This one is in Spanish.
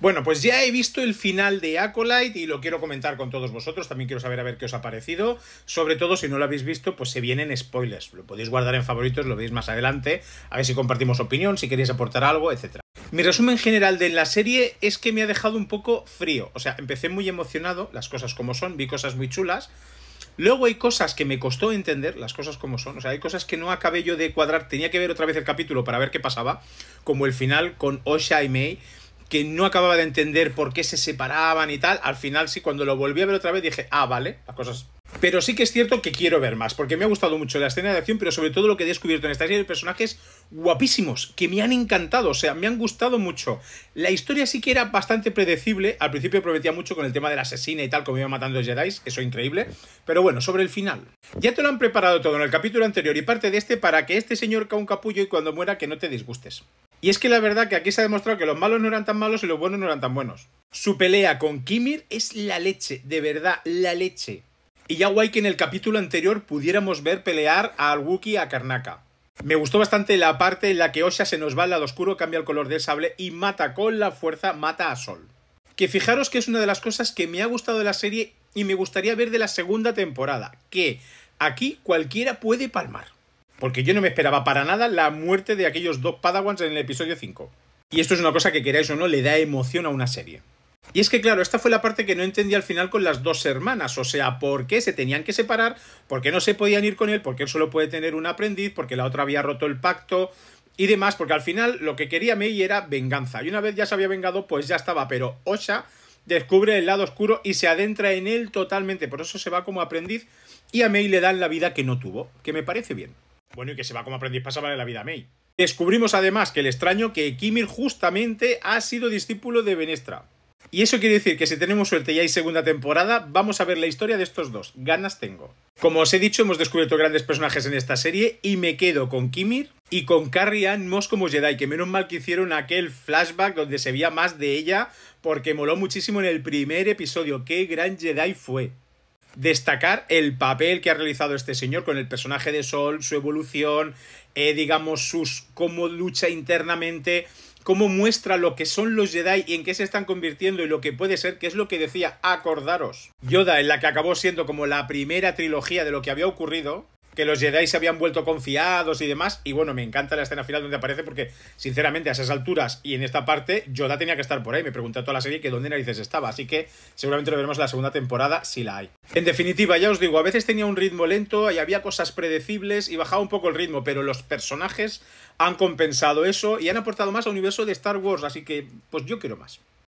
Bueno, pues ya he visto el final de Acolyte y lo quiero comentar con todos vosotros. También quiero saber a ver qué os ha parecido. Sobre todo, si no lo habéis visto, pues se vienen spoilers. Lo podéis guardar en favoritos, lo veis más adelante. A ver si compartimos opinión, si queréis aportar algo, etc. Mi resumen general de la serie es que me ha dejado un poco frío. O sea, empecé muy emocionado, las cosas como son, vi cosas muy chulas. Luego hay cosas que me costó entender, las cosas como son. O sea, hay cosas que no acabé yo de cuadrar. Tenía que ver otra vez el capítulo para ver qué pasaba, como el final con Osha y May que no acababa de entender por qué se separaban y tal. Al final sí, cuando lo volví a ver otra vez dije, ah, vale, las cosas... Pero sí que es cierto que quiero ver más, porque me ha gustado mucho la escena de acción, pero sobre todo lo que he descubierto en esta serie de personajes guapísimos, que me han encantado, o sea, me han gustado mucho. La historia sí que era bastante predecible, al principio prometía mucho con el tema de la asesina y tal, como iba matando Jedi, eso increíble, pero bueno, sobre el final. Ya te lo han preparado todo en el capítulo anterior y parte de este para que este señor cae un capullo y cuando muera que no te disgustes. Y es que la verdad que aquí se ha demostrado que los malos no eran tan malos y los buenos no eran tan buenos. Su pelea con Kimir es la leche, de verdad, la leche. Y ya guay que en el capítulo anterior pudiéramos ver pelear a Wookiee a Karnaka. Me gustó bastante la parte en la que Osha se nos va al lado oscuro, cambia el color del sable y mata con la fuerza, mata a Sol. Que fijaros que es una de las cosas que me ha gustado de la serie y me gustaría ver de la segunda temporada, que aquí cualquiera puede palmar. Porque yo no me esperaba para nada la muerte de aquellos dos Padawans en el episodio 5. Y esto es una cosa que queráis o no, le da emoción a una serie. Y es que claro, esta fue la parte que no entendí al final con las dos hermanas, o sea, por qué se tenían que separar, por qué no se podían ir con él, por qué él solo puede tener un aprendiz, porque la otra había roto el pacto y demás, porque al final lo que quería Mei era venganza. Y una vez ya se había vengado, pues ya estaba, pero Osha descubre el lado oscuro y se adentra en él totalmente, por eso se va como aprendiz y a Mei le dan la vida que no tuvo, que me parece bien. Bueno, y que se va como aprendiz pasaba en la vida May. Descubrimos además que el extraño que Kimir justamente ha sido discípulo de Benestra. Y eso quiere decir que si tenemos suerte y hay segunda temporada, vamos a ver la historia de estos dos. Ganas tengo. Como os he dicho, hemos descubierto grandes personajes en esta serie y me quedo con Kimir y con Carrie Ann Moss como Jedi, que menos mal que hicieron aquel flashback donde se veía más de ella porque moló muchísimo en el primer episodio. ¡Qué gran Jedi fue! destacar el papel que ha realizado este señor con el personaje de Sol, su evolución, eh, digamos, sus cómo lucha internamente, cómo muestra lo que son los Jedi y en qué se están convirtiendo y lo que puede ser, que es lo que decía, acordaros. Yoda, en la que acabó siendo como la primera trilogía de lo que había ocurrido, que los Jedi se habían vuelto confiados y demás. Y bueno, me encanta la escena final donde aparece porque, sinceramente, a esas alturas y en esta parte, Yoda tenía que estar por ahí. Me pregunté toda la serie que dónde narices estaba. Así que seguramente lo veremos en la segunda temporada si la hay. En definitiva, ya os digo, a veces tenía un ritmo lento y había cosas predecibles y bajaba un poco el ritmo, pero los personajes han compensado eso y han aportado más al universo de Star Wars. Así que, pues yo quiero más.